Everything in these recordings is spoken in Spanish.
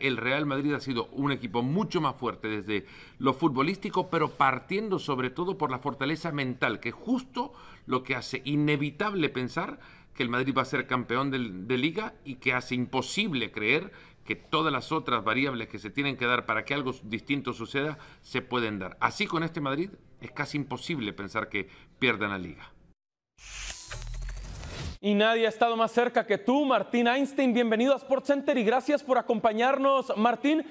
El Real Madrid ha sido un equipo mucho más fuerte desde lo futbolístico, pero partiendo sobre todo por la fortaleza mental, que es justo lo que hace inevitable pensar que el Madrid va a ser campeón de, de liga y que hace imposible creer que todas las otras variables que se tienen que dar para que algo distinto suceda se pueden dar. Así con este Madrid es casi imposible pensar que pierdan la liga. Y nadie ha estado más cerca que tú, Martín Einstein. Bienvenido a Sport Center y gracias por acompañarnos, Martín.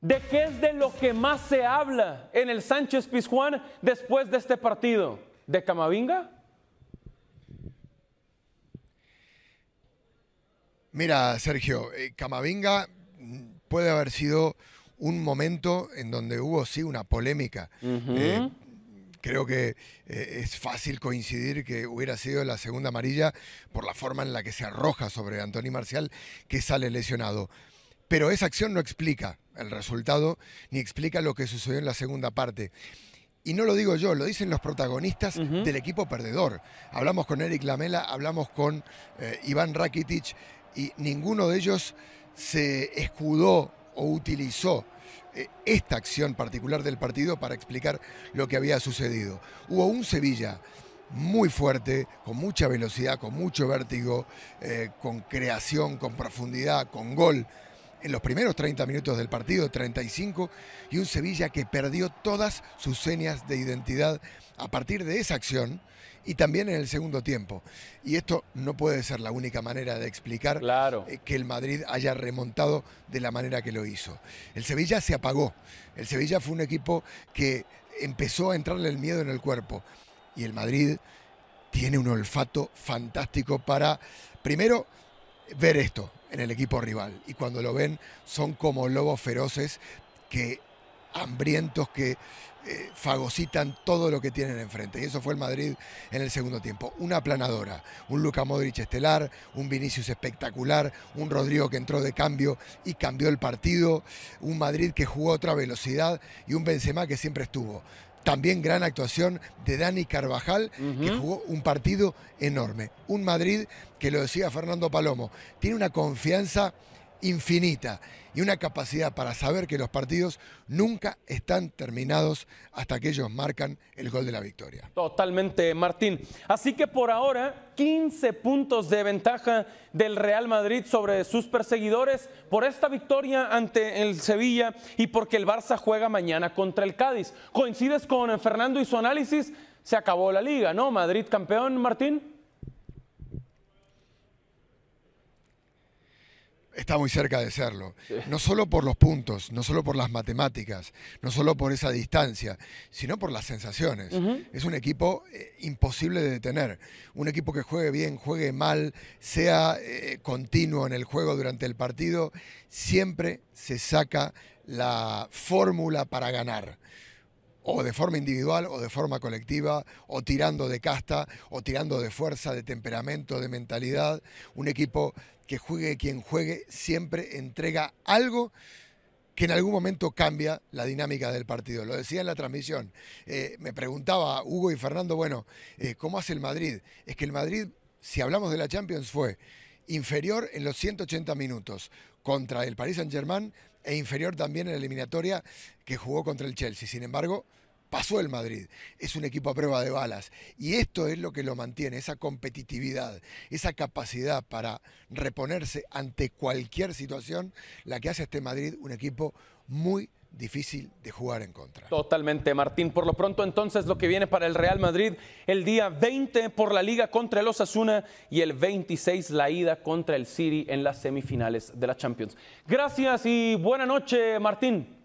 ¿De qué es de lo que más se habla en el Sánchez Pizjuán después de este partido? ¿De Camavinga? Mira, Sergio, eh, Camavinga mm, puede haber sido un momento en donde hubo sí una polémica creo que eh, es fácil coincidir que hubiera sido la segunda amarilla por la forma en la que se arroja sobre Antoni Marcial, que sale lesionado. Pero esa acción no explica el resultado ni explica lo que sucedió en la segunda parte. Y no lo digo yo, lo dicen los protagonistas del equipo perdedor. Hablamos con Eric Lamela, hablamos con eh, Iván Rakitic y ninguno de ellos se escudó o utilizó eh, esta acción particular del partido para explicar lo que había sucedido. Hubo un Sevilla muy fuerte, con mucha velocidad, con mucho vértigo, eh, con creación, con profundidad, con gol en los primeros 30 minutos del partido, 35, y un Sevilla que perdió todas sus señas de identidad a partir de esa acción y también en el segundo tiempo. Y esto no puede ser la única manera de explicar eh, que el Madrid haya remontado de la manera que lo hizo. El Sevilla se apagó. El Sevilla fue un equipo que empezó a entrarle el miedo en el cuerpo. Y el Madrid tiene un olfato fantástico para, primero, ver esto, en el equipo rival. Y cuando lo ven, son como lobos feroces que hambrientos que eh, fagocitan todo lo que tienen enfrente. Y eso fue el Madrid en el segundo tiempo. Una aplanadora, un Luca Modric estelar, un Vinicius espectacular, un Rodrigo que entró de cambio y cambió el partido, un Madrid que jugó otra velocidad y un Benzema que siempre estuvo. También gran actuación de Dani Carvajal, que jugó un partido enorme. Un Madrid que lo decía Fernando Palomo, tiene una confianza infinita y una capacidad para saber que los partidos nunca están terminados hasta que ellos marcan el gol de la victoria. Totalmente, Martín. Así que por ahora, 15 puntos de ventaja del Real Madrid sobre sus perseguidores por esta victoria ante el Sevilla y porque el Barça juega mañana contra el Cádiz. ¿Coincides con Fernando y su análisis? Se acabó la liga, ¿no? Madrid campeón, Martín. Está muy cerca de serlo. No solo por los puntos, no solo por las matemáticas, no solo por esa distancia, sino por las sensaciones. Es un equipo eh, imposible de detener. Un equipo que juegue bien, juegue mal, sea eh, continuo en el juego durante el partido, siempre se saca la fórmula para ganar o de forma individual o de forma colectiva, o tirando de casta, o tirando de fuerza, de temperamento, de mentalidad, un equipo que juegue quien juegue, siempre entrega algo que en algún momento cambia la dinámica del partido. Lo decía en la transmisión. Eh, me preguntaba Hugo y Fernando, bueno, eh, ¿cómo hace el Madrid? Es que el Madrid, si hablamos de la Champions, fue inferior en los 180 minutos contra el Paris Saint-Germain e inferior también en la eliminatoria que jugó contra el Chelsea. Sin embargo, pasó el Madrid. Es un equipo a prueba de balas. Y esto es lo que lo mantiene, esa competitividad, esa capacidad para reponerse ante cualquier situación, la que hace a este Madrid un equipo muy difícil de jugar en contra. Totalmente, Martín. Por lo pronto, entonces, lo que viene para el Real Madrid el día 20 por la Liga contra el Osasuna y el 26 la ida contra el City en las semifinales de la Champions. Gracias y buena noche, Martín.